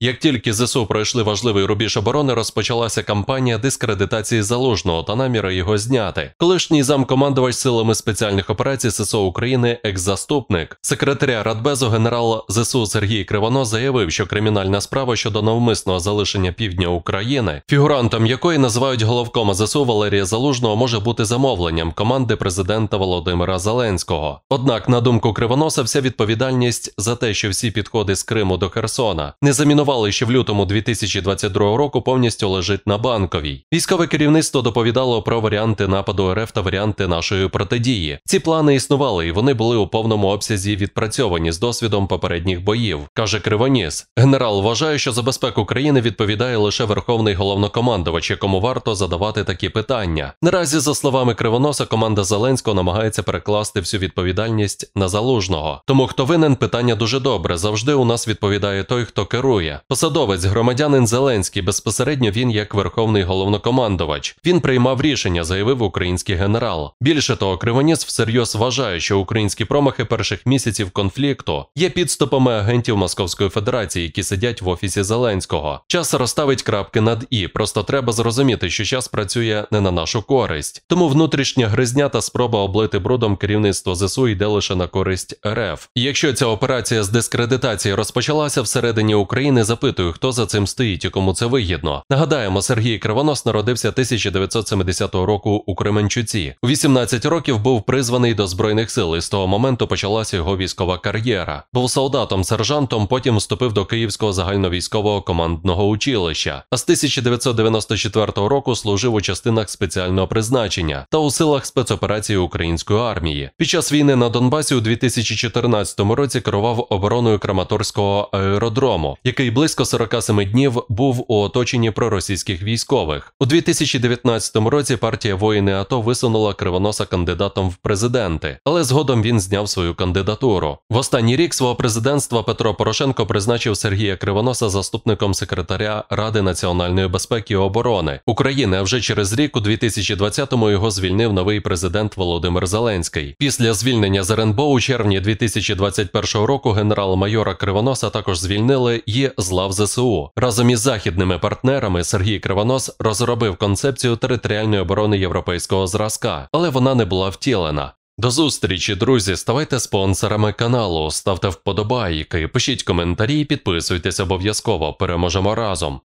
Як тільки ЗСУ пройшли важливий рубіж оборони, розпочалася кампанія дискредитації залужного та наміри його зняти. Колишній замкомандувач силами спеціальних операцій ССО України, екс-заступник, секретаря Радбезу генерал ЗСУ Сергій Кривоно заявив, що кримінальна справа щодо навмисного залишення півдня України, фігурантом якої називають головкома ЗСУ Валерія Залужного, може бути замовленням команди президента Володимира Зеленського. Однак, на думку Кривоноса, вся відповідальність за те, що всі підходи з Криму до Херсона не замінували зареєстрували ще в лютому 2022 року, повністю лежить на банковій. Військове керівництво доповідало про варіанти нападу РФ та варіанти нашої протидії. Ці плани існували, і вони були у повному обсязі відпрацьовані з досвідом попередніх боїв, каже Кривоніс. Генерал вважає, що за безпеку країни відповідає лише верховний головнокомандувач, якому варто задавати такі питання. Наразі, за словами Кривоноса, команда Зеленського намагається перекласти всю відповідальність на залужного. Тому хто винен питання дуже добре. Завжди у нас відповідає той, хто керує. Посадовець, громадянин Зеленський, безпосередньо він як верховний головнокомандувач. Він приймав рішення, заявив український генерал. Більше того, Кривоніс всерйоз вважає, що українські промахи перших місяців конфлікту є підступами агентів Московської Федерації, які сидять в офісі Зеленського. Час розставить крапки над і. Просто треба зрозуміти, що час працює не на нашу користь. Тому внутрішня гризня та спроба облити брудом керівництво ЗСУ йде лише на користь РФ. якщо ця операція з дискредитації розпочалася всередині України запитую, хто за цим стоїть і кому це вигідно. Нагадаємо, Сергій Кривонос народився 1970 року у Кременчуці. У 18 років був призваний до збройних сил, і з того моменту почалася його військова кар'єра. Був солдатом, сержантом, потім вступив до Київського загальновійськового командного училища. А з 1994 року служив у частинах спеціального призначення та у силах спецоперації української армії. Під час війни на Донбасі у 2014 році керував обороною Краматорського аеродрому, який близько 47 днів був у оточенні проросійських військових. У 2019 році партія воїни АТО висунула кривоноса кандидатом в президенти, але згодом він зняв свою кандидатуру. В останній рік свого президентства Петро Порошенко призначив Сергія Кривоноса заступником секретаря Ради національної безпеки і оборони України. А вже через рік, у 2020-му його звільнив новий президент Володимир Зеленський. Після звільнення з РНБО у червні 2021 року генерал-майора Кривоноса також звільнили і з лав ЗСУ. Разом із західними партнерами Сергій Кривонос розробив концепцію територіальної оборони європейського зразка, але вона не була втілена. До зустрічі, друзі, ставайте спонсорами каналу, ставте вподобайки, пишіть коментарі, підписуйтесь обов'язково. Переможемо разом.